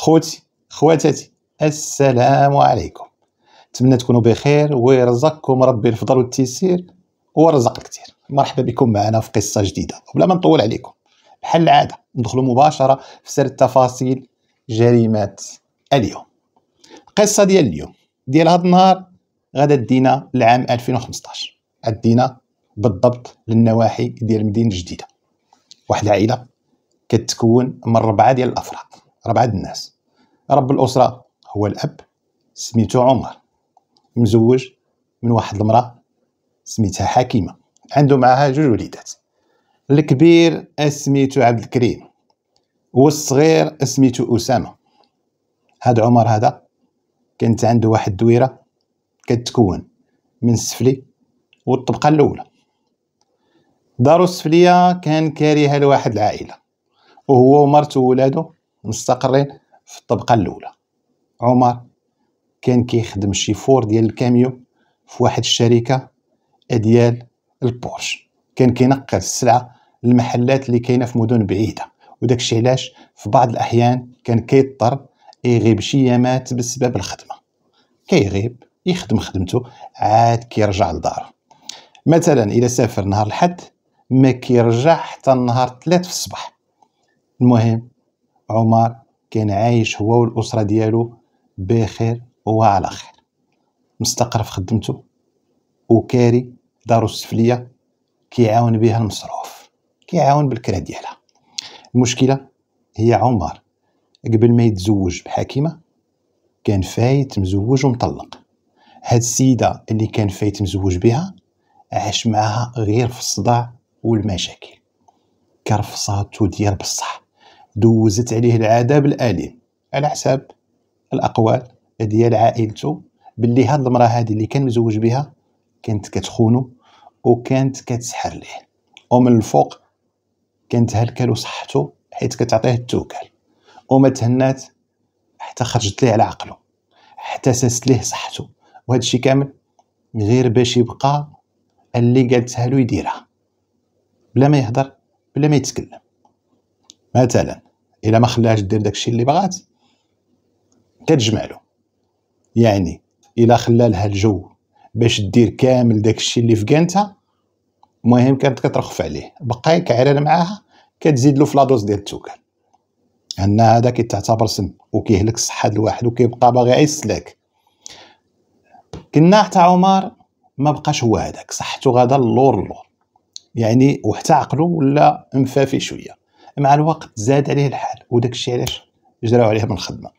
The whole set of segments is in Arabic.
خوتي خواتاتي السلام عليكم نتمنى تكونوا بخير ويرزقكم ربي الفضل والتيسير ورزق الكثير مرحبا بكم معنا في قصه جديده وبلا ما نطول عليكم بحال العاده ندخلوا مباشره في سر تفاصيل جريمه اليوم القصه ديال اليوم ديال هذا النهار غادا دينا لعام 2015 عدينا بالضبط للنواحي ديال مدينه جديده واحد العائله كتكون من ربعه ديال الافراد ربعة عند الناس رب الاسره هو الاب سميتو عمر مزوج من واحد المراه سميتها حكيمه عنده معها جوج وليدات الكبير سميتو عبد الكريم والصغير سميتو اسامه هاد عمر هذا كانت عنده واحد الدويره كتكون من السفلي والطبقه الاولى دارو السفليه كان كاريها لواحد العائله وهو ومرته وولاده مستقرين في الطبقه الاولى عمر كان كيخدم شيفور ديال الكاميو في واحد الشركه ديال البورش كان كينقل السلعه للمحلات اللي كاينه في مدن بعيده وداكشي علاش في بعض الاحيان كان كيضطر يغيب شي يامات بسبب الخدمه كيغيب يخدم خدمته عاد كيرجع لدارو مثلا الا سافر نهار الحد ما كيرجع حتى نهار 3 في الصباح المهم عمر كان عايش هو والاسره ديالو بخير وعلى خير مستقر في خدمته وكاري دارو السفليه كيعاون بها المصروف كيعاون بالكرا ديالها المشكله هي عمر قبل ما يتزوج بحكيمه كان فايت مزوج ومطلق هاد السيده اللي كان فايت مزوج بها عاش معها غير في الصداع والمشاكل كرفصاتو ديال بصح دوزت عليه العذاب الاليم على حساب الاقوال ديال عائلته باللي هاد المراه هذه اللي كان مزوج بها كانت كتخونه وكانت كتسحر ليه ومن الفوق كانت هلكلو صحته حيت كتعطيه التوكل وما تهنات حتى خرجت ليه على عقله حتى سست ليه صحته وهذا الشيء كامل غير باش يبقى اللي قالتها له يديرها بلا ما يهضر بلا ما يتكلم مثلا الا ما خلاهاش دير داكشي اللي بغات كتجمع له يعني الا خلا لها الجو باش دير كامل داكشي اللي فكانتها المهم كانت كترخف عليه بقى كعران معاها كتزيد له في ديال التوكل ان هذا كيتعتبر سم وكيهلك الصحه الواحد وكيبقى باغي غير كنا حتى عمر ما بقاش هو هذاك صحته غدا اللور اللور يعني وحتى عقله ولا مفافي شويه مع الوقت زاد عليه الحال وداك الشيء علاش جراو عليه من الخدمه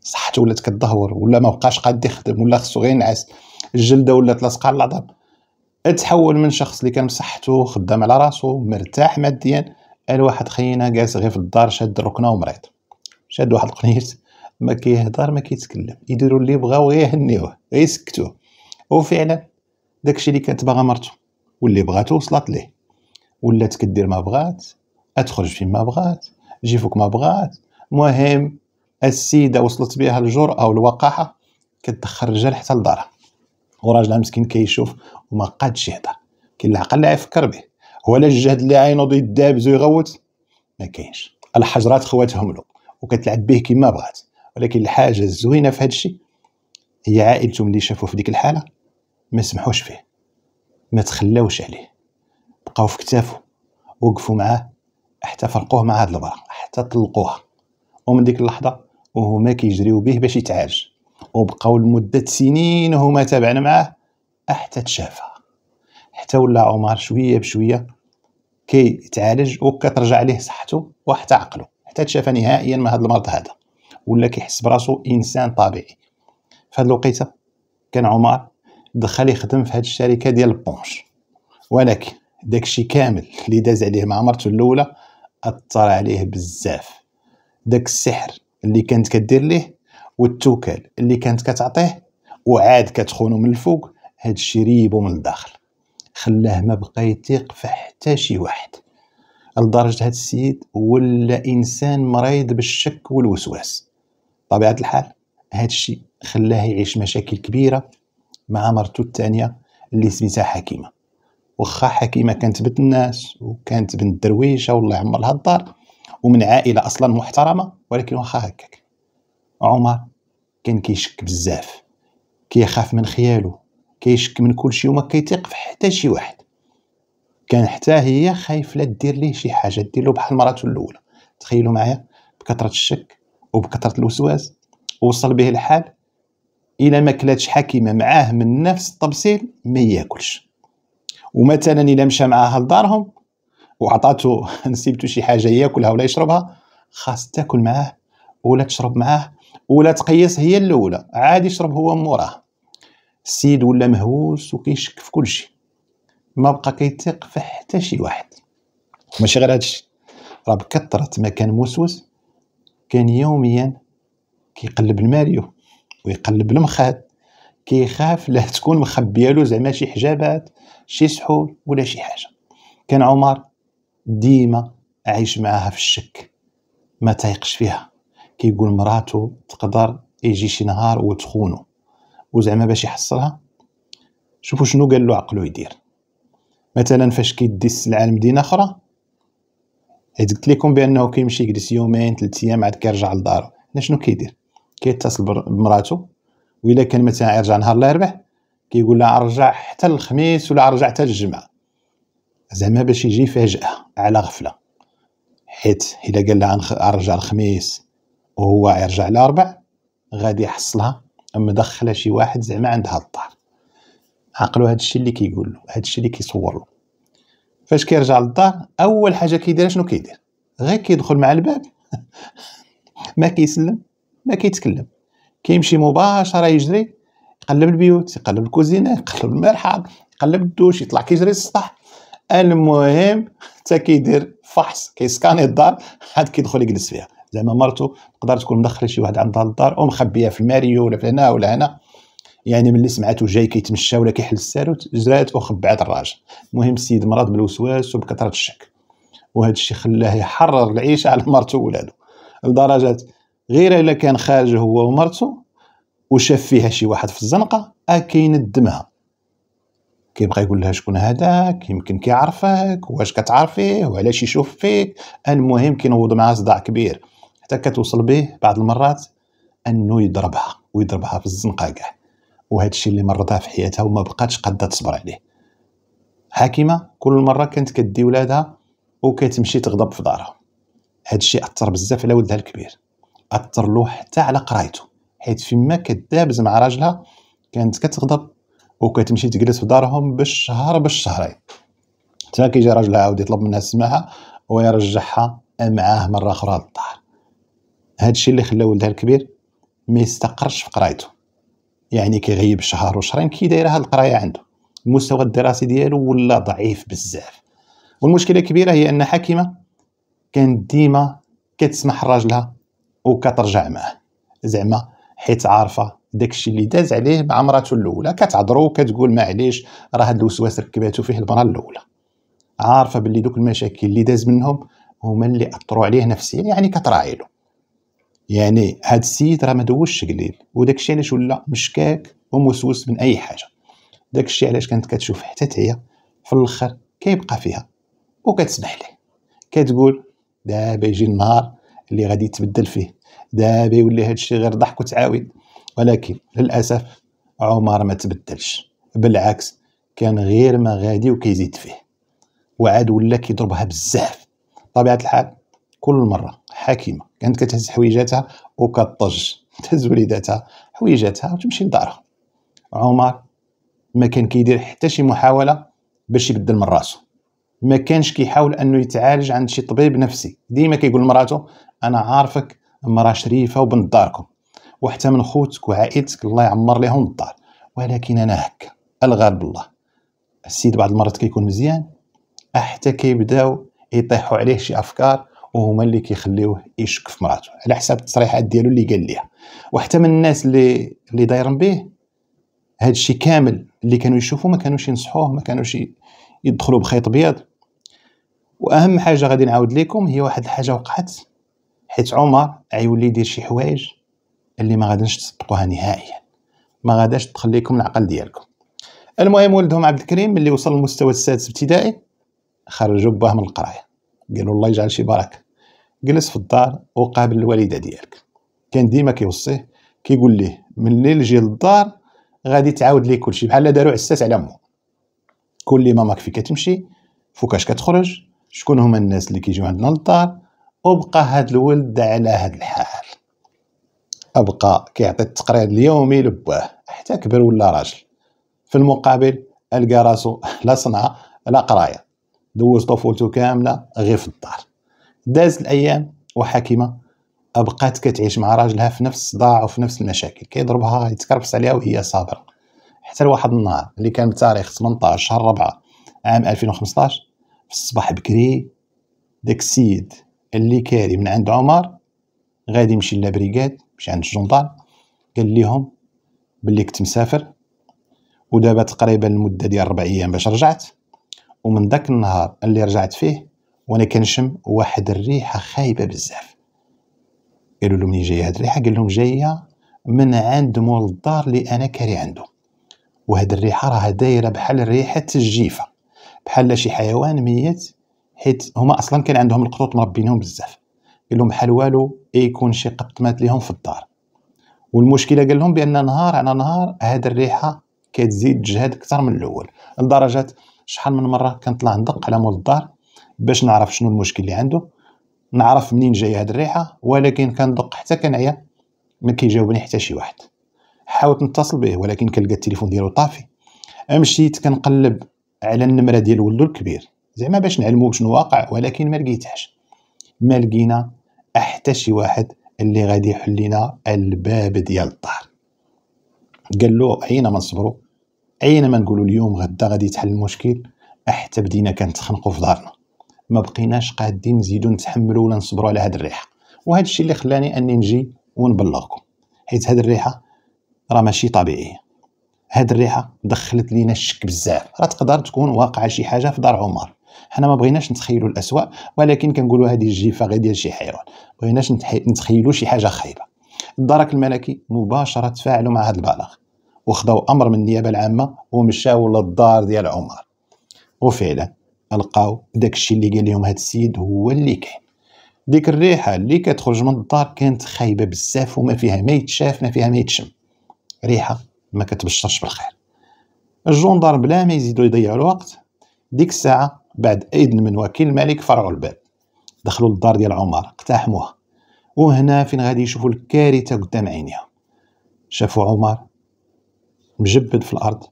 صحته ولات كتدهور ولا ما بقاش قاد يخدم ولا خصو غير ينعس الجلده ولات لاصقه العظم تحول من شخص اللي كان بصحته خدام على راسو مرتاح ماديا الواحد خينا جالس غير في الدار شاد الركنه ومريض شاد واحد القنيت ما كيهضر ما كيتكلم يديروا اللي بغاو غير يهنيوه غير يسكتوه وفعلا داكشي اللي كانت باغا مرتو واللي بغاتو وصلت ليه ولات كدير ما بغات أتخرج فيما بغات جيفوك فوق ما بغات مهم السيدة وصلت بها الجرأة والوقاحة كتدخل الرجال حتى لدارها وراجلها مسكين كيشوف وما قادش يهضر كاين العقل اللي يفكر به ولا الجهد اللي عينوض يدابز ويغوت ما كاينش الحجرات خواتهم له وكتلعب به كما بغات ولكن الحاجه الزوينه في هذا الشيء هي عائلته ملي شافوه في ديك الحاله ما سمحوش فيه ما تخلاوش عليه بقاو في كتافه وقفوا معاه حتى فرقوه مع هاد البار حتى طلقوها ومن ديك اللحظه وهما كيجريو به باش يتعالج وبقاو لمده سنين وهما تابعين معاه حتى تشافى حتى ولا عمر شويه بشويه كيتعالج وكترجع ليه صحته وحتى عقله حتى تشافى نهائيا من هذا المرض هذا ولا كيحس براسو انسان طبيعي في هذه الوقيته كان عمر دخل يخدم في هذه الشركه ديال البونش ولكن داكشي كامل اللي داز عليه مع مرته الاولى اثر عليه بزاف داك السحر اللي كانت كدير ليه والتوكل اللي كانت كتعطيه وعاد كتخونو من الفوق هاد ريبو من الداخل خلاه ما بقى يثيق في حتى شي واحد لدرجه هاد السيد ولا انسان مريض بالشك والوسواس طبيعه الحال هاد الشيء خلاه يعيش مشاكل كبيره مع مرتو الثانيه اللي سميتها حكيمه واخا حكيمه كانت بنت الناس وكانت بنت درويشه والله يعمر لها الدار ومن عائله اصلا محترمه ولكن واخا هكاك عمر كان كيشك بزاف كيخاف من خيالو كيشك من كلشي وما كيثيق في حتى شي واحد كان حتى هي خايف لا دير ليه شي حاجه دير له بحال مراتو الاولى تخيلوا معايا بكثره الشك وبكثره الوسواس وصل به الحال الى ما كلاتش حكيمه معاه من نفس الطبسيل ما ياكلش ومثلا الا مشى معاها لدارهم وعطاتو نسيبتو شي حاجه ياكلها ولا يشربها خاص تاكل معاه ولا تشرب معاه ولا تقيس هي الاولى عاد يشرب هو موراه السيد ولا مهووس وكيشك في كلشي ما بقى كيتيق في حتى شي واحد ماشي غير هادشي راه بكثرة ما كان موسوس كان يوميا كيقلب الماريو ويقلب المخاد كيخاف لا تكون مخبيه له زعما شي حجابات شي سحور ولا شي حاجه كان عمر ديما عايش معاها في الشك ما تايقش فيها كيقول كي مراتو تقدر يجي شي نهار وتخونه وزعما باش يحصرها شوفوا شنو قال له عقلو يدير مثلا فاش كيدي السلعه لمدينه اخرى حيت قلت لكم بانه كيمشي يجلس يومين ثلاث ايام عاد كيرجع لدارو شنو كيدير كيتصل بمراتو وإلا كان مثلا يرجع نهار الاربع كيقول لها ارجع حتى الخميس ولا ارجع حتى الجمعه زعما باش يجي فجاه على غفله حيت الا قال لها ارجع الخميس وهو يرجع الاربع غادي يحصلها مدخله شي واحد زعما عندها الدار عقلو هذا الشيء اللي كيقول له هذا الشيء اللي كيصور له فاش كيرجع للدار اول حاجه كيدير شنو كيدير غير كيدخل مع الباب ما كيسلم ما كيتكلم كيمشي مباشره يجري يقلب البيوت يقلب الكوزينه يقلب المرحاض يقلب الدوش يطلع كيجري السطح المهم حتى كيدير فحص كيسكاني الدار عاد كيدخل يجلس فيها زعما مرته تقدر تكون مدخله شي واحد عندها الدار مخبيه في الماريو ولا في هنا ولا هنا يعني ملي سمعته جاي كيتمشى ولا كيحل الساروت جرات وخبعت الراجل المهم السيد مرض بالوسواس وبكثره الشك وهذا الشيء خلاه يحرر العيشه على مرته وولادو لدرجه غير الا كان خارج هو ومرته وشاف فيها شي واحد في الزنقه اكين آه، يندمها كيبغى يقول لها شكون هذاك يمكن كيعرفك واش كتعرفيه وعلاش يشوف فيك المهم كينوض معاه صداع كبير حتى كتوصل به بعض المرات انه يضربها ويضربها في الزنقه كاع وهذا الشيء اللي مرتها في حياتها وما بقاتش قادة تصبر عليه حاكمه كل مره كانت كدي ولادها وكتمشي تغضب في دارها هذا الشيء اثر بزاف على ولدها الكبير اثر له حتى على قرايته حيت فيما كدابز مع راجلها كانت كتغضب وكتمشي تجلس في دارهم بالشهر بالشهرين تما كيجي راجلها عاود يطلب منها السماحه ويرجعها معاه مره اخرى للدار هادشي اللي خلى ولدها الكبير ما يستقرش في قرايته يعني كيغيب شهر وشهرين كي دايره هاد القرايه عنده المستوى الدراسي ديالو ولا ضعيف بزاف والمشكله الكبيره هي ان حكيمه كانت ديما كتسمح لراجلها وكترجع معاه زعما حيت عارفه داكشي اللي داز عليه مع مراته الاولى كتعذرو كتقول معليش راه هاد الوسواس ركباتو فيه المراه الاولى عارفه باللي دوك المشاكل اللي داز منهم هما اللي اثروا عليه نفسيا يعني كتراعي له يعني هاد السيد راه ما قليل وداكشي علاش ولا مشكاك وموسوس من اي حاجه داكشي علاش كانت كتشوف حتى تعيا في الاخر كيبقى فيها وكتسمح ليه كتقول دابا يجي النهار اللي غادي يتبدل فيه دابا يولي هادشي غير ضحك وتعاود ولكن للاسف عمر ما تبدلش بالعكس كان غير ما غادي وكيزيد فيه وعاد ولا كيضربها بزاف طبيعه الحال كل مره حكيمه كانت كتهز حويجاتها وكطج تهز وليداتها حويجاتها وتمشي لدارها عمر ما كان كيدير حتى شي محاوله باش يبدل من راسو ما كانش كيحاول انه يتعالج عند شي طبيب نفسي ديما كيقول لمراته انا عارفك مرا شريفه وبنت داركم وحتى من خوتك وعائلتك الله يعمر لهم الدار ولكن انا هكا الغالب الله السيد بعض المرات كيكون مزيان حتى كيبداو يطيحوا عليه شي افكار وهما اللي كيخليوه يشك في مراته على حساب التصريحات ديالو اللي قال ليها وحتى من الناس اللي اللي دايرين به هذا الشيء كامل اللي كانوا يشوفوا ما كانوش ينصحوه ما كانوش يدخلوا بخيط ابيض واهم حاجه غادي نعاود لكم هي واحد الحاجه وقعت حيت عمر غيولي يدير شي حوايج اللي ما غاديش تسبقوها نهائيا ما غاداش تخليكم العقل ديالكم المهم ولدهم عبد الكريم ملي وصل للمستوى السادس ابتدائي خرجوا باه من القرايه قالوا الله يجعل شي بركه جلس في الدار وقابل الوالده ديالك كان ديما كيوصيه كيقول ليه من الليل جي للدار غادي تعاود ليه كلشي بحال داروا عساس على مو كل ما ماك فيك كتمشي فوكاش كتخرج شكون هما الناس اللي كيجيو عندنا للدار وبقى هذا الولد على هذا الحال ابقى كيعطي التقرير اليومي لباه حتى كبر ولا راجل في المقابل القى راسو لا صنعه لا قرايه دوز طفولته كامله غير في الدار داز الايام وحكيمه بقات كتعيش مع راجلها في نفس الصداع وفي نفس المشاكل كيضربها يتكرفس عليها وهي صابره حتى لواحد النهار اللي كان بتاريخ 18 شهر 4 عام 2015 في الصباح بكري داك السيد اللي كاري من عند عمر غادي يمشي للبريغاد مشي عند الجندار قال لهم بلي كنت مسافر ودابا تقريبا المده ديال ربع ايام باش رجعت ومن داك النهار اللي رجعت فيه وانا كنشم واحد الريحه خايبه بزاف قالوا له منين جايه هاد الريحه قال لهم جايه من عند مول الدار اللي انا كاري عنده وهاد الريحه راها دايره بحال ريحه الجيفه بحال شي حيوان ميت حيت هما اصلا كان عندهم القطوط مربينهم بزاف قال لهم بحال والو إيه يكون شي قط مات ليهم في الدار والمشكله قال لهم بان نهار على نهار هاد الريحه كتزيد تجهد اكثر من الاول لدرجه شحال من مره كنطلع ندق على مول الدار باش نعرف شنو المشكل اللي عنده نعرف منين جايه هاد الريحه ولكن كندق حتى كنعيا ما كيجاوبني حتى شي واحد حاولت نتصل به ولكن كنلقى التليفون ديالو طافي مشيت كنقلب على النمره ديال ولدو الكبير زعما باش نعلمو شنو واقع ولكن ما لقيتهاش ما لقينا حتى شي واحد اللي غادي يحل لنا الباب ديال الدار قال له عينا ما نصبروا عينا ما نقولوا اليوم غدا غادي يتحل المشكل حتى بدينا كنتخنقوا في دارنا ما بقيناش قادين نزيدو نتحملوا ولا نصبروا على هاد الريحه وهذا الشيء اللي خلاني اني نجي ونبلغكم حيت هاد الريحه راه ماشي طبيعيه هاد الريحه دخلت لينا الشك بزاف راه تقدر تكون واقعه شي حاجه في دار عمر حنا ما بغيناش نتخيلوا الاسوء ولكن كنقولوا هذه الجيفه غير ديال شي حيوان بغيناش نتخيلوا شي حاجه خايبه الدرك الملكي مباشره تفاعلوا مع هذا البلاغ وخذوا امر من النيابه العامه ومشاو للدار ديال عمر وفعلا لقاو داك الشيء اللي قال لهم هذا السيد هو اللي كاين ديك الريحه اللي كتخرج من الدار كانت خايبه بزاف وما فيها ما يتشاف ما فيها ما يتشم ريحه ما كتبشرش بالخير الجندار بلا ما يزيدو يضيعوا الوقت ديك الساعه بعد إذن من وكيل الملك فرغوا الباب دخلوا للدار ديال عمر اقتحموها وهنا فين غادي يشوفوا الكارثه قدام عينيها شافوا عمر مجبد في الارض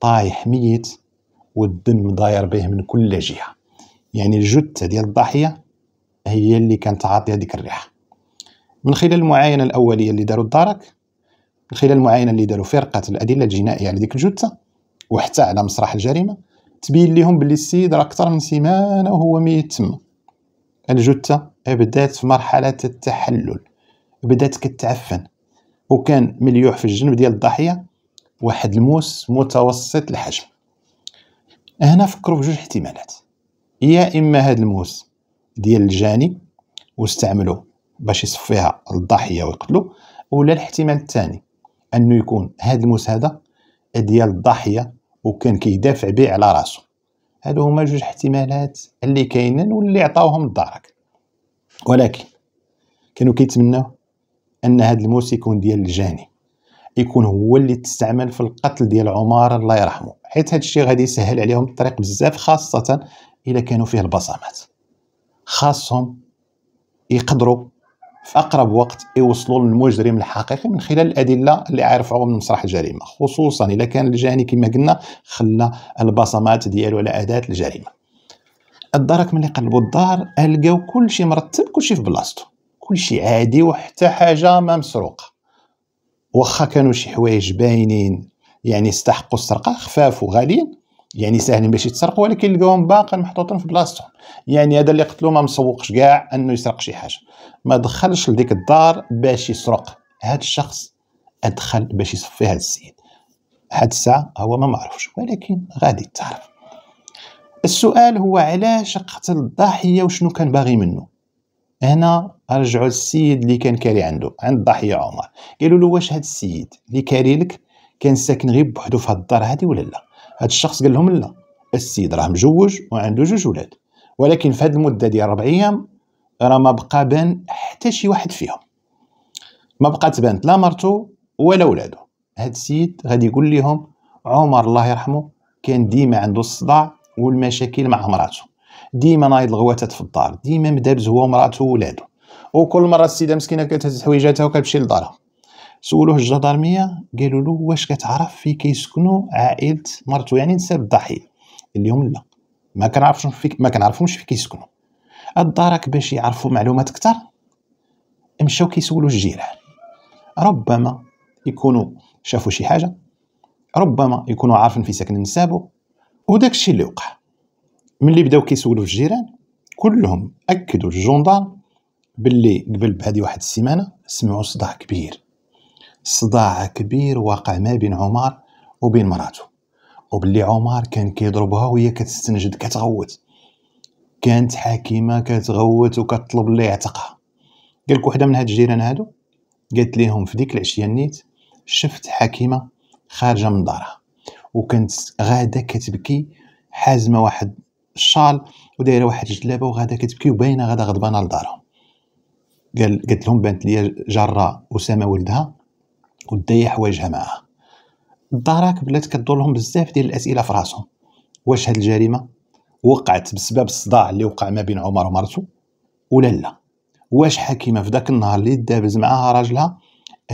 طايح ميت والدم داير به من كل جهه يعني الجثه ديال الضحيه هي اللي كانت عاطيه ديك الريحه من خلال المعاينه الاوليه اللي داروا الدارك من خلال المعاينه اللي داروا فرقه الادله الجنائيه على ديك الجثه وحتى على مسرح الجريمه تبين ليهم بلي السيد راه اكثر من سيمانه وهو ميت تما الجثه بدات في مرحله التحلل بدات كتعفن وكان مليوح في الجنب ديال الضحيه واحد الموس متوسط الحجم هنا فكروا بجوج احتمالات يا اما هاد الموس ديال الجاني واستعملوه باش يصفيها الضحيه ويقتلو ولا الاحتمال الثاني انه يكون هاد الموس هذا ديال الضحيه وكان كيدافع به على راسو هادو هما جوج احتمالات اللي كاينين واللي عطاوهم الدرك ولكن كانوا كيتمناو ان هاد الموسيكون ديال الجاني يكون هو اللي تستعمل في القتل ديال عمار الله يرحمه حيت هاد الشيء غادي يسهل عليهم الطريق بزاف خاصه الا كانوا فيه البصمات خاصهم يقدروا في اقرب وقت يوصلوا للمجرم الحقيقي من خلال الادله اللي عرفوها من مسرح الجريمه خصوصا اذا كان الجاني كما قلنا خلى البصمات ديالو على اداه الجريمه الدرك ملي قلبوا الدار لقاو كلشي مرتب كلشي في بلاصتو كلشي عادي وحتى حاجه ما مسروقه واخا كانوا شي حوايج باينين يعني استحقوا السرقه خفاف وغاليين يعني ساهلين باش يتسرقوا ولكن لقاوهم باقا محطوطين في بلاصتهم يعني هذا اللي قتلو ما مسوقش كاع انه يسرق شي حاجه ما دخلش لديك الدار باش يسرق هذا الشخص ادخل باش يصفي هذا السيد حد الساعه هو ما معرفش ولكن غادي تعرف السؤال هو علاش قتل الضحيه وشنو كان باغي منه هنا رجعوا السيد اللي كان كاري عنده عند الضحيه عمر قالوا له واش هذا السيد اللي كاري لك كان ساكن غير بوحدو في هاد الدار هادي ولا لا هذا الشخص قال لهم لا السيد راه مجوج وعنده جوج ولاد ولكن في هذه المده ديال ربع ايام راه ما بقى بان حتى شي واحد فيهم ما بقات بانت لا مرتو ولا ولادو هاد السيد غادي يقول لهم عمر الله يرحمه كان ديما عنده الصداع والمشاكل مع مراته ديما نايض الغواتات في الدار ديما مدابز هو مراته وولادو وكل مره السيده مسكينه كتهز حويجاتها وكتمشي لدارها سولوه الجدارميه قالوا له واش كتعرف في كيسكنوا عائله مرتو يعني نساب الضحيه اليوم لا ما كنعرفش في ما كنعرفهمش في كيسكنوا الدارك باش يعرفوا معلومات اكثر مشاو كيسولوا الجيران ربما يكونوا شافوا شي حاجه ربما يكونوا عارفين في ساكن نسابو وداك الشيء اللي وقع ملي بداو كيسولوا الجيران كلهم اكدوا الجندار باللي قبل بهذه واحد السيمانه سمعوا صداع كبير صداع كبير واقع ما بين عمر وبين مراته وباللي عمر كان كيضربها وهي كتستنجد كتغوت كانت حكيمه كتغوت وكتطلب اللي يعتقها قال لك وحده من هاد الجيران هادو قالت ليهم في ديك العشيه نيت شفت حكيمه خارجه من دارها وكانت غاده كتبكي حازمه واحد الشال ودايره واحد الجلابه وغاده كتبكي وباينه غاده غضبانه لدارهم قال قالت لهم بانت ليا جاره اسامه ولدها وتضيع حوايجها معاها الدارك بلات كدور لهم بزاف ديال الاسئله في راسهم واش هاد الجريمه وقعت بسبب الصداع اللي وقع ما بين عمر ومرته ولا لا واش حكيمه في داك النهار اللي دابز معاها راجلها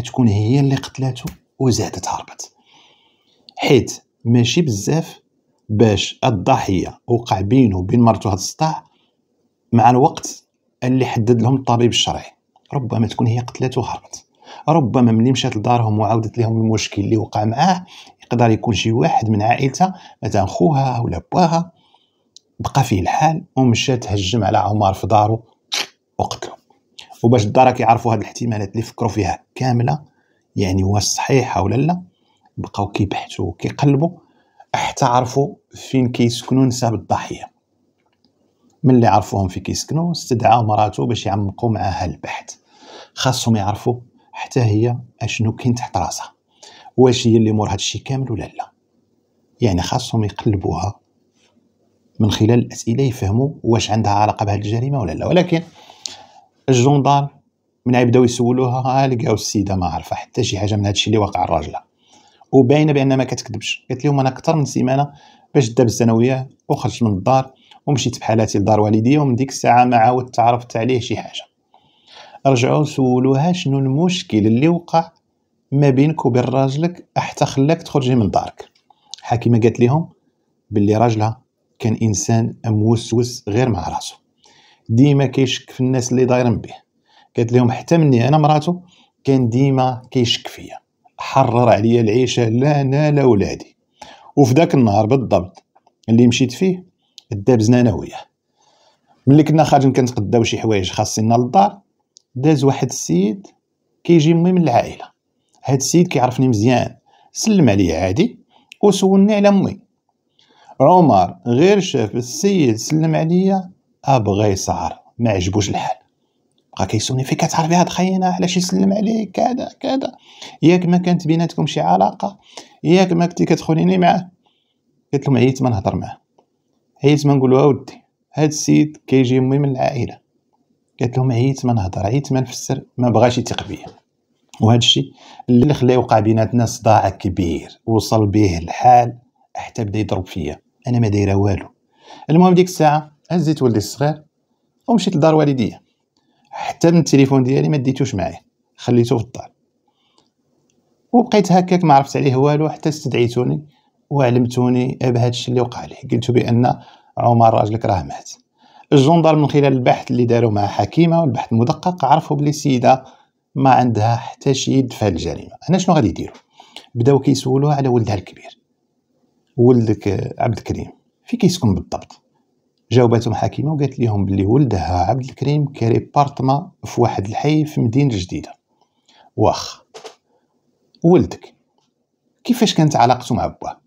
تكون هي اللي قتلاته وزادت هربت حيت ماشي بزاف باش الضحيه وقع بينه وبين مرته هاد الصداع مع الوقت اللي حدد لهم الطبيب الشرعي ربما تكون هي قتلاته وهربت ربما ملي مشات لدارهم وعاودت لهم المشكل اللي وقع معاه يقدر يكون شي واحد من عائلتها مثلا خوها ولا باها بقى فيه الحال ومشى تهجم على عمر في دارو وقتلو وباش الدار كيعرفوا هاد الاحتمالات اللي فكروا فيها كامله يعني واش صحيحه ولا لا بقاو كيبحثوا وكيقلبوا حتى عرفوا فين كيسكنوا نساب الضحيه ملي عرفوهم فين كيسكنوا استدعاو مراتو باش يعمقوا معاها البحث خاصهم يعرفوا حتى هي اشنو كاين تحت راسها واش هي اللي مور هادشي كامل ولا لا يعني خاصهم يقلبوها من خلال الاسئله يفهموا واش عندها علاقه بهاد الجريمه ولا لا ولكن الجندار من بداو يسولوها لقاو السيده ما عارفه حتى شي حاجه من هادشي اللي واقع لراجلها وباينه بانها ما كتكذبش قالت لهم انا اكثر من سيمانه باش داب الثانويه وخرجت من الدار ومشيت بحالاتي لدار والديا ومن ديك الساعه ما عاودت تعرفت عليه شي حاجه رجعوا سولوها شنو المشكل اللي وقع ما بينك وبين راجلك حتى خلاك تخرجي من دارك حكيمه قالت لهم باللي راجلها كان انسان موسوس غير مع راسو ديما كيشك في الناس اللي دايرين به قالت لهم حتى مني انا مراتو كان ديما كيشك فيا حرر عليا العيشه لا انا لا ولادي وفي ذاك النهار بالضبط اللي مشيت فيه دابزنا انا وياه ملي كنا خارجين كنتقداو شي حوايج خاصين للدار داز واحد السيد كيجي مي من العائله هاد السيد كيعرفني مزيان سلم عليا عادي وسولني على مي عمر غير شاف السيد سلم عليا ابغى يسهر ما عجبوش الحال بقى كيسولني فين كتعرفي هاد خينا علاش يسلم عليك كذا كذا ياك ما كانت بيناتكم شي علاقه ياك ما كنتي كتخونيني معاه قلت لهم عييت ما نهضر معاه عييت ما نقول له اودي هاد السيد كيجي مي من العائله قالت لهم عييت إيه، ما نهضر عييت إيه، ما نفسر ما بغاش يثق بيا وهذا الشيء اللي خلاه يوقع بيناتنا صداع كبير وصل به الحال حتى بدا يضرب فيا انا ما دايره والو المهم ديك الساعه هزيت ولدي الصغير ومشيت لدار والديا حتى من التليفون ديالي ما ديتوش معايا خليته في الدار وبقيت هكاك ما عرفت عليه والو حتى استدعيتوني وعلمتوني بهذا الشيء اللي وقع لي قلت بان عمر راجلك راه مات الجندر من خلال البحث اللي داروا مع حكيمه والبحث المدقق عرفوا بلي السيده ما عندها حتى شي دفع الجريمه هنا شنو غادي يديروا بداو كيسولوها على ولدها الكبير ولدك عبد الكريم في كيسكن بالضبط جاوباتهم حكيمه وقالت لهم بلي ولدها عبد الكريم كاري بارتما في واحد الحي في مدينه جديده واخ ولدك كيفاش كانت علاقته مع باه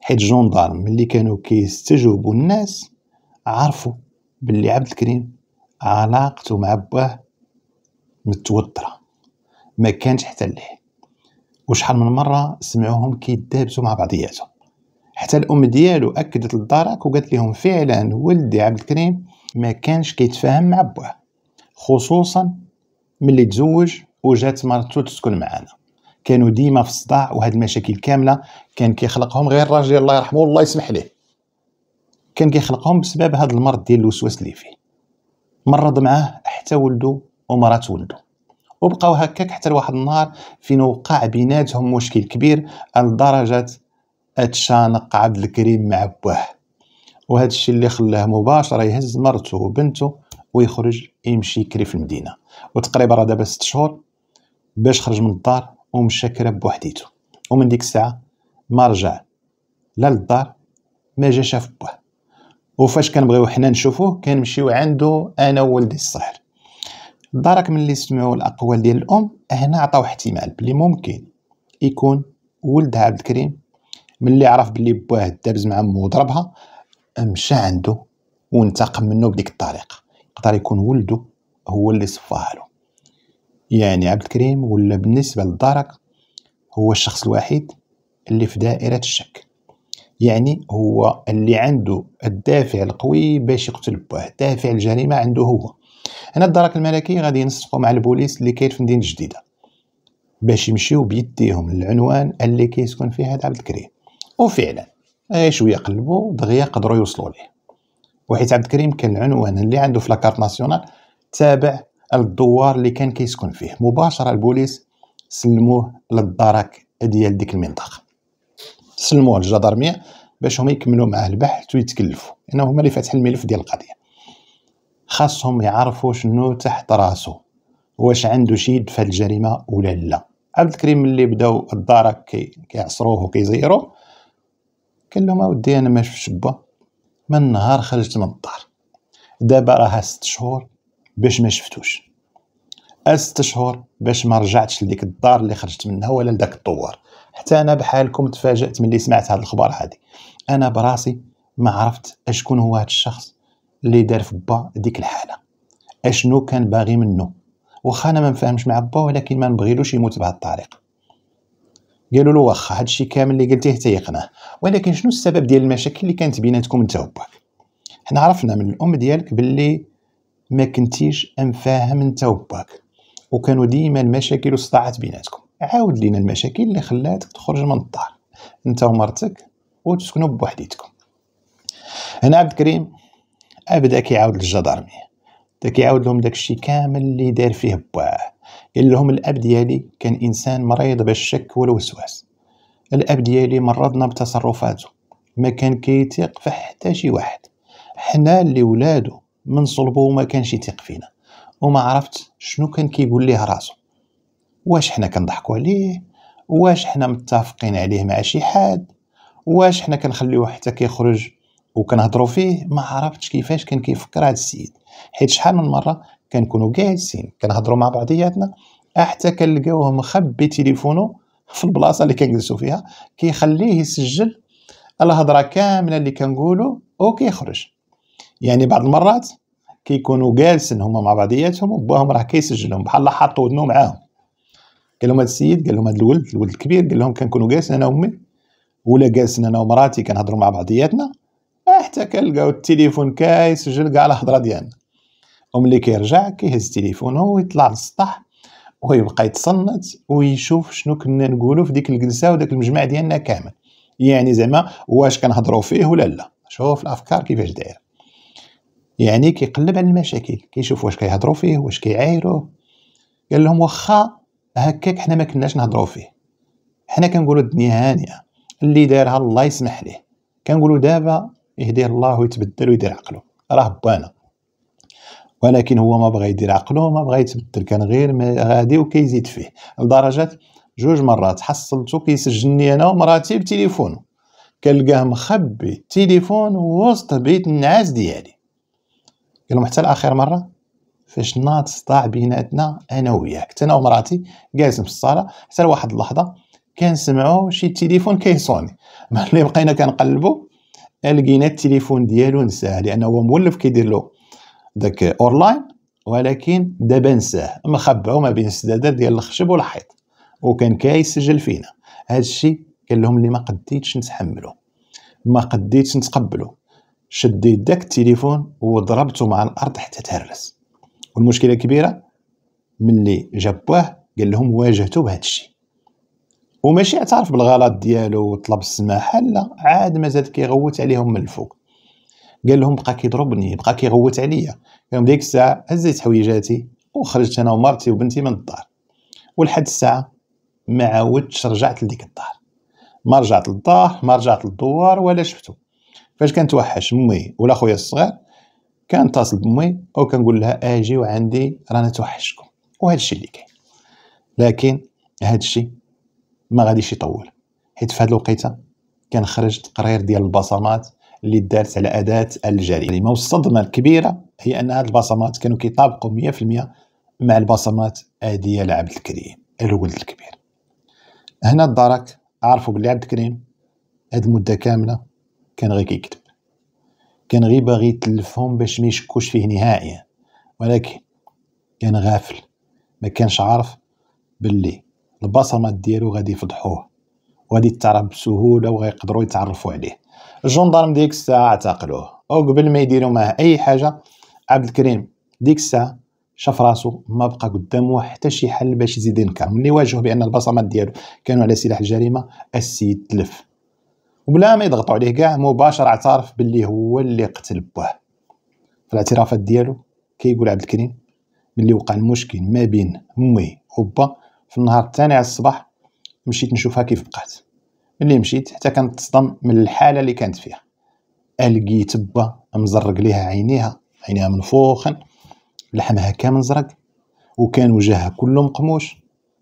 حيت جوندارم ملي كانوا كيستجوبوا الناس عرفوا باللي عبد الكريم علاقته مع باه متوتره ما كانش حتى ليه وشحال من مره سمعوهم كيدابسوا مع بعضياتهم حتى الام ديالو اكدت للدرك وقالت لهم فعلا ولدي عبد الكريم ما كانش كيتفاهم مع باه خصوصا ملي تزوج وجات مرتو تسكن معانا كانوا ديما في الصداع وهاد المشاكل كامله كان كيخلقهم غير الراجل الله يرحمه الله يسمح ليه كان كيخلقهم بسبب هذا المرض ديال الوسواس اللي فيه مرض معاه حتى ولده ومرات ولده وبقاو هكاك حتى لواحد النهار فين وقع بيناتهم مشكل كبير لدرجه اتشانق عبد الكريم مع بواه وهذا الشيء اللي خلاه مباشره يهز مرته وبنته ويخرج يمشي يكري في المدينه وتقريبا راه دابا ست شهور باش خرج من الدار ومشى كرا بوحديته ومن ديك الساعه ما رجع لا للدار ما جا شاف بواه وفاش كنبغيو حنا نشوفوه كنمشيو عندو انا ولدي الصهر درك ملي سمعوا الاقوال ديال الام هنا عطاو احتمال بلي ممكن يكون ولدها عبد الكريم ملي عرف بلي باه دابز مع مو وضربها مشى عنده وانتقم منه بديك الطريقه يقدر يكون ولده هو اللي صفاها له يعني عبد الكريم ولا بالنسبه للدرك هو الشخص الوحيد اللي في دائره الشك يعني هو اللي عنده الدافع القوي باش يقتل بواه دافع الجريمه عنده هو هنا الدرك الملكي غادي ينسقوا مع البوليس اللي كاين في مدينه جديده باش يمشيو بيديهم للعنوان اللي كيسكن فيه هذا عبد الكريم وفعلا اي شويه قلبوا دغيا قدروا يوصلوا ليه وحيت عبد الكريم كان العنوان اللي عنده في لاكارت ناسيونال تابع الدوار اللي كان كيسكن فيه مباشره البوليس سلموه للدرك ديال ديك المنطقه تسلموه للجدارميه باش هما يكملوا معاه البحث ويتكلفوا لأنه هما اللي فاتحين الملف ديال القضية خاصهم يعرفوا شنو تحت راسو واش عنده شي يد في الجريمة ولا لا عبد الكريم اللي بداو الدارك كي كيعصروه وكيزيروه قال لهم اودي انا ما شفتش با من نهار خرجت من الدار دابا راها ست شهور باش ما شفتوش ست شهور باش ما رجعتش لديك الدار اللي خرجت منها ولا لداك الطوار حتى انا بحالكم تفاجات ملي سمعت هذه الاخبار هذه انا براسي ما عرفت اشكون هو هذا الشخص اللي دار في با ديك الحاله اشنو كان باغي منه واخا انا ما نفهمش مع با ولكن ما نبغيلوش يموت بهذه الطريقه قالوا له واخا هذا الشيء كامل اللي قلتيه تيقناه ولكن شنو السبب ديال المشاكل اللي كانت بيناتكم انت وباك حنا عرفنا من الام ديالك باللي ما كنتيش مفاهم انت وباك وكانوا ديما المشاكل وصداعات بيناتكم عاود لينا المشاكل اللي خلاتك تخرج من الدار انت ومرتك وتسكنوا بوحديتكم هنا عبد الكريم ابدا كيعاود للجدارمي بدا كيعاود لهم داكشي كامل اللي دار فيه بواه قال لهم الاب ديالي كان انسان مريض بالشك والوسواس الاب ديالي مرضنا بتصرفاته ما كان كيتيق في حتى شي واحد حنا اللي ولادو من صلبو ما كانش يتيق فينا وما عرفت شنو كان كيقول ليه راسو واش حنا كنضحكوا عليه واش حنا متفقين عليه مع شي حد واش حنا كنخليوه حتى كيخرج وكنهضروا فيه ما عرفتش كيفاش كان كيفكر هذا السيد حيت شحال من مره كنكونوا جالسين كنهضروا مع بعضياتنا حتى كنلقاوه مخبي تليفونه في البلاصه اللي كنجلسوا فيها كيخليه يسجل الهضره كامله اللي كنقولوا وكيخرج يعني بعض المرات كيكونوا جالسين هما مع بعضياتهم وباهم راه كيسجلهم بحال حاطوا ودنو معاهم قال لهم هذا السيد قال لهم هذا الولد الولد الكبير قال لهم كنكونوا جالسين انا وامي ولا جالسين انا ومراتي كنهضروا مع بعضياتنا آه، حتى كنلقاو التليفون كيسجل كاع الهضره ديالنا وملي كيرجع كيهز تليفونه ويطلع للسطح ويبقى يتصنت ويشوف شنو كنا نقولوا في ديك الجلسه وداك المجمع ديالنا كامل يعني زعما واش كنهضروا فيه ولا لا شوف الافكار كيفاش دايره يعني كيقلب على المشاكل كيشوف واش كيهضروا فيه واش كيعايروه قال لهم واخا هكاك حنا ما كناش نهضروا فيه حنا كنقولوا الدنيا هانيه اللي دارها الله يسمح ليه كنقولوا دابا يهديه الله ويتبدل ويدير عقله راه بانا ولكن هو ما بغى يدير عقله ما بغى يتبدل كان غير غادي وكيزيد فيه لدرجه جوج مرات حصلته كيسجلني انا ومراتي بتليفونه كنلقاه مخبي التليفون وسط بيت النعاس ديالي قال لهم حتى لاخر مره فاش ناض صداع بيناتنا انا وياك حتى انا ومراتي جالسين في الصاله حتى لواحد اللحظه كنسمعوا شي تليفون كيصوني ملي بقينا كنقلبوا لقينا التليفون ديالو نساه لانه هو مولف كيدير له داك اورلاين ولكن دابا نساه مخبعو ما بين السدادات ديال الخشب والحيط وكان كيسجل فينا هذا الشيء قال لهم اللي ما قديتش نتحملو ما قديتش نتقبلو شديت داك التليفون وضربته مع الارض حتى تهرس والمشكله كبيره ملي جاب بواه قال لهم واجهته بهذا الشيء وماشي اعترف بالغلط ديالو وطلب السماحه لا عاد مازال كيغوت عليهم من الفوق قال لهم بقى كيضربني بقى كيغوت عليا يوم ديك الساعه هزيت حويجاتي وخرجت انا ومرتي وبنتي من الدار ولحد الساعه ما عاودتش رجعت لديك الدار ما رجعت للدار ما رجعت للدوار ولا شفتو فاش كنتوحش امي ولا خويا الصغير كنتصل بامي كنقول لها اجي وعندي رانا توحشكم وهذا الشيء اللي كاين لكن هذا الشيء ما غاديش يطول حيت في هذه الوقيته كنخرج تقرير ديال البصمات اللي دارت على اداه الجريمه والصدمه الكبيره هي ان هذه البصمات كانوا كيطابقوا 100% مع البصمات ديال عبد الكريم الولد الكبير هنا الدرك عرفوا بلي عبد الكريم هاد المده كامله كان غير كيكذب كان غير باغي يتلفهم باش ما يشكوش فيه نهائيا ولكن كان غافل ما كانش عارف باللي البصمات ديالو غادي يفضحوه وغادي يتعرف بسهولة وغيقدروا يتعرفوا عليه الجندرم ديك الساعة اعتقلوه وقبل ما يديروا معاه أي حاجة عبد الكريم ديك الساعة شاف راسو ما بقى قدامه حتى شي حل باش يزيد ينكر ملي واجهو بان البصمات ديالو كانوا على سلاح الجريمه السيد تلف وبلا ما يضغطوا عليه كاع مباشره اعترف باللي هو اللي قتل بوه في الاعترافات ديالو كيقول عبد الكريم ملي وقع المشكل ما بين امي وبا في النهار الثاني على الصباح مشيت نشوفها كيف بقات ملي مشيت حتى كنتصدم من الحاله اللي كانت فيها لقيت با مزرق ليها عينيها عينيها منفوخا لحمها كامل زرق وكان وجهها كله مقموش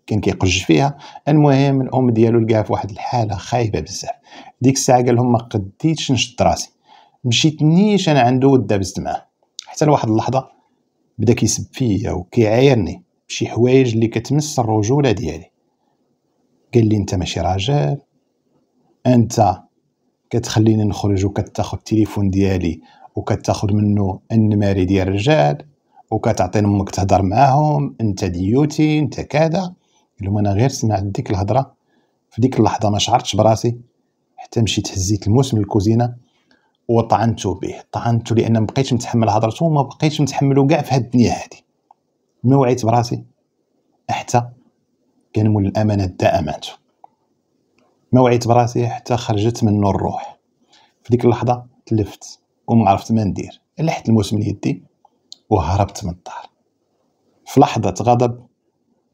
كان كيقج فيها المهم الام ديالو لقاها في واحد الحاله خايبه بزاف ديك الساعه قال لهم ما قديتش نشد راسي مشيت نيش انا عنده ودابزت معاه حتى لواحد اللحظه بدا كيسب فيا وكيعايرني بشي حوايج اللي كتمس الرجوله ديالي قال لي انت ماشي راجل انت كتخليني نخرج وكتاخذ التليفون ديالي وكتاخذ منه النماري ديال الرجال وكتعطي امك تهضر معاهم انت ديوتي انت كذا قالهم انا غير سمعت ديك الهضره في ديك اللحظه ما شعرتش براسي حتى مشيت هزيت الموس من الكوزينه وطعنته به طعنته لان ما بقيتش متحمل هضرته وما بقيتش متحمله كاع في هاد الدنيا هادي ما وعيت براسي حتى كان مول الامانه دا ما وعيت براسي حتى خرجت منه الروح في ديك اللحظه تلفت وما عرفت ما ندير لحت الموس من يدي وهربت من الدار في لحظه غضب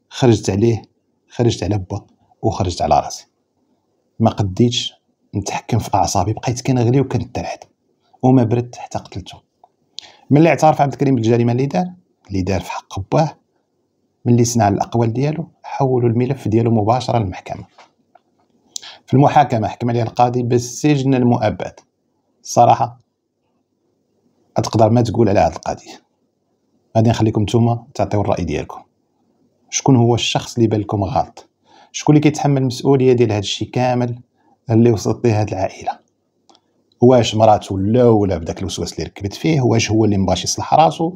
خرجت عليه خرجت على با وخرجت على راسي ما قديتش نتحكم في اعصابي بقيت كنغلي وكنترعد وما بردت حتى قتلته ملي اعترف عبد الكريم بالجريمه اللي دار اللي دار في حق باه ملي سمع الاقوال ديالو حولوا الملف ديالو مباشره للمحكمه في المحاكمه حكم عليه القاضي بالسجن المؤبد الصراحه تقدر ما تقول على هذا القضيه غادي نخليكم نتوما تعطيو الراي ديالكم شكون هو الشخص اللي بالكم غلط شكون اللي كيتحمل المسؤوليه ديال هذا الشيء كامل اللي وصلت ليه هذه العائله واش مراته ولا ولا بداك الوسواس اللي ركبت فيه واش هو اللي مبغاش يصلح راسو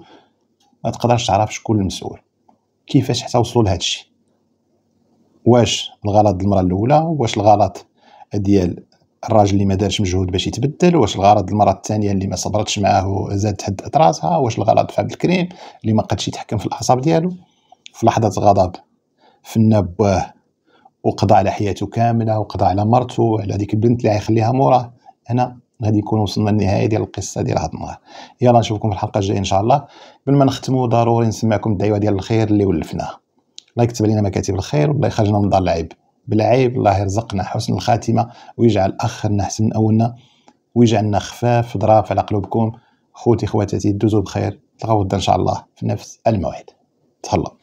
ما تقدرش تعرف شكون المسؤول كيفاش حتى وصلوا لهذا الشيء واش الغلط المره الاولى واش الغلط ديال الراجل اللي ما دارش مجهود باش يتبدل واش الغلط المرة الثانيه اللي ما صبرتش معاه وزاد تحد راسها واش الغلط في عبد الكريم اللي ما قدش يتحكم في الاعصاب ديالو في لحظة غضب فنا بواه وقضى على حياته كاملة وقضى على مرته وعلى ديك البنت اللي غيخليها موراه هنا غادي نكون وصلنا للنهاية ديال القصة ديال هاد النهار يلا نشوفكم في الحلقة الجاية إن شاء الله قبل ما نختمو ضروري نسمعكم الدعوة ديال الخير اللي ولفناها الله يكتب علينا مكاتب الخير والله يخرجنا من دار العيب بلا عيب الله يرزقنا حسن الخاتمة ويجعل آخرنا أحسن من أولنا ويجعلنا خفاف ضراف على قلوبكم خوتي خواتاتي دوزوا بخير تلقاو غدا إن شاء الله في نفس الموعد تهلاو